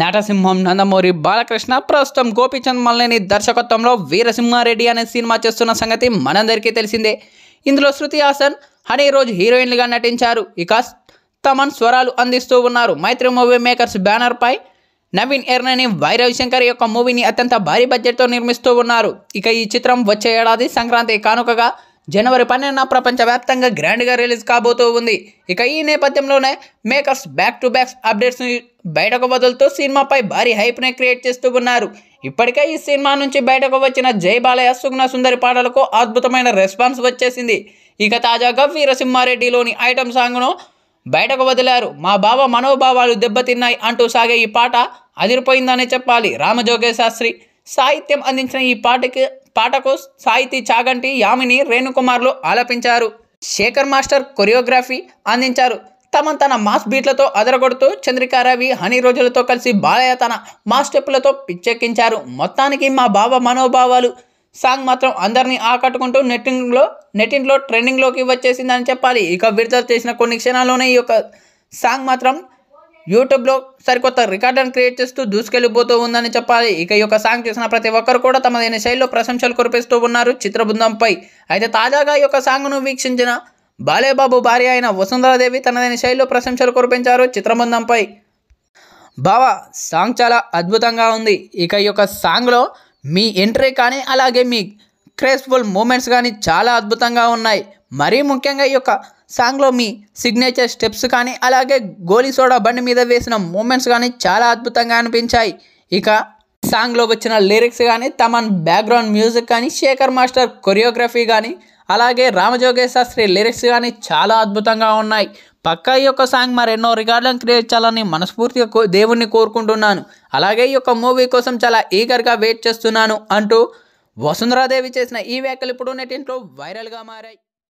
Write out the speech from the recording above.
నటసింహం నందమూరి బాలకృష్ణ ప్రస్తుతం గోపీచంద్ మల్లేని దర్శకత్వంలో వీరసింహారెడ్డి అనే సినిమా చేస్తున్న సంగతి మనందరికీ తెలిసిందే ఇందులో శృతి హాసన్ హనీ రోజు హీరోయిన్లుగా నటించారు ఇక తమన్ స్వరాలు అందిస్తూ ఉన్నారు మైత్రి మూవీ మేకర్స్ బ్యానర్పై నవీన్ ఎర్నని వై రవిశంకర్ యొక్క మూవీని అత్యంత భారీ బడ్జెట్తో నిర్మిస్తూ ఉన్నారు ఇక ఈ చిత్రం వచ్చే ఏడాది సంక్రాంతి కానుకగా జనవరి పన్నెండున ప్రపంచవ్యాప్తంగా గ్రాండ్గా రిలీజ్ కాబోతూ ఉంది ఇక ఈ నేపథ్యంలోనే మేకర్స్ బ్యాక్ టు బ్యాక్ అప్డేట్స్ని బయటకు వదులుతూ సినిమాపై భారీ హైప్నే క్రియేట్ చేస్తూ ఉన్నారు ఇప్పటికే ఈ సినిమా నుంచి బయటకు వచ్చిన జై బాలయ్య సుగ్న సుందరి పాటలకు అద్భుతమైన రెస్పాన్స్ వచ్చేసింది ఇక తాజాగా వీరసింహారెడ్డిలోని ఐటమ్ సాంగ్ను బయటకు వదిలారు మా బావ మనోభావాలు దెబ్బతిన్నాయి అంటూ సాగే ఈ పాట అదిరిపోయిందనే చెప్పాలి రామజోగే శాస్త్రి సాహిత్యం అందించిన ఈ పాటకి పాటకు సాహితీ చాగంటి యామిని రేణుకుమార్లు ఆలపించారు శేఖర్ మాస్టర్ కొరియోగ్రఫీ అందించారు తమ తన మాస్ బీట్లతో అదరగొడుతూ చంద్రికారావి హనీ రోజులతో కలిసి బాలయ్య తన మా స్టెప్పులతో పిచ్చెక్కించారు మొత్తానికి మా బావ మనోభావాలు సాంగ్ మాత్రం అందరినీ ఆకట్టుకుంటూ నెట్టింగ్లో నెట్టింట్లో ట్రెండింగ్లోకి వచ్చేసిందని చెప్పాలి ఇక విడుదల చేసిన కొన్ని క్షణాల్లోనే ఈ యొక్క సాంగ్ మాత్రం యూట్యూబ్లో సరికొత్త రికార్డును క్రియేట్ చేస్తూ దూసుకెళ్ళిపోతూ ఉందని చెప్పాలి ఇక ఈ యొక్క సాంగ్ చూసిన ప్రతి ఒక్కరు కూడా తమదైన శైలిలో ప్రశంసలు కురిపిస్తూ ఉన్నారు చిత్రబృందంపై అయితే తాజాగా ఈ యొక్క సాంగ్ను వీక్షించిన బాలేబాబు భార్య అయిన వసుంధరాదేవి తనదైన శైలిలో ప్రశంసలు కురిపించారు చిత్రబృందంపై బావా సాంగ్ చాలా అద్భుతంగా ఉంది ఇక ఈ యొక్క సాంగ్లో మీ ఎంట్రీ కానీ అలాగే మీ క్రేస్ఫుల్ మూమెంట్స్ కానీ చాలా అద్భుతంగా ఉన్నాయి మరీ ముఖ్యంగా ఈ యొక్క సాంగ్లో మీ సిగ్నేచర్ స్టెప్స్ కానీ అలాగే గోలీ సోడా బండి మీద వేసిన మూమెంట్స్ కానీ చాలా అద్భుతంగా అనిపించాయి ఇక సాంగ్లో వచ్చిన లిరిక్స్ కానీ తమన్ బ్యాక్గ్రౌండ్ మ్యూజిక్ కానీ శేఖర్ మాస్టర్ కొరియోగ్రఫీ కానీ అలాగే రామజోగే శాస్త్రి లిరిక్స్ కానీ చాలా అద్భుతంగా ఉన్నాయి పక్కా ఈ యొక్క సాంగ్ మరెన్నో రికార్డులను క్రియేట్ చేయాలని మనస్ఫూర్తిగా దేవుణ్ణి కోరుకుంటున్నాను అలాగే ఈ యొక్క మూవీ కోసం చాలా ఈగర్గా వెయిట్ చేస్తున్నాను అంటూ వసుంధరాదేవి చేసిన ఈ వ్యాఖ్యలు ఇప్పుడు ఇంట్లో వైరల్గా మారాయి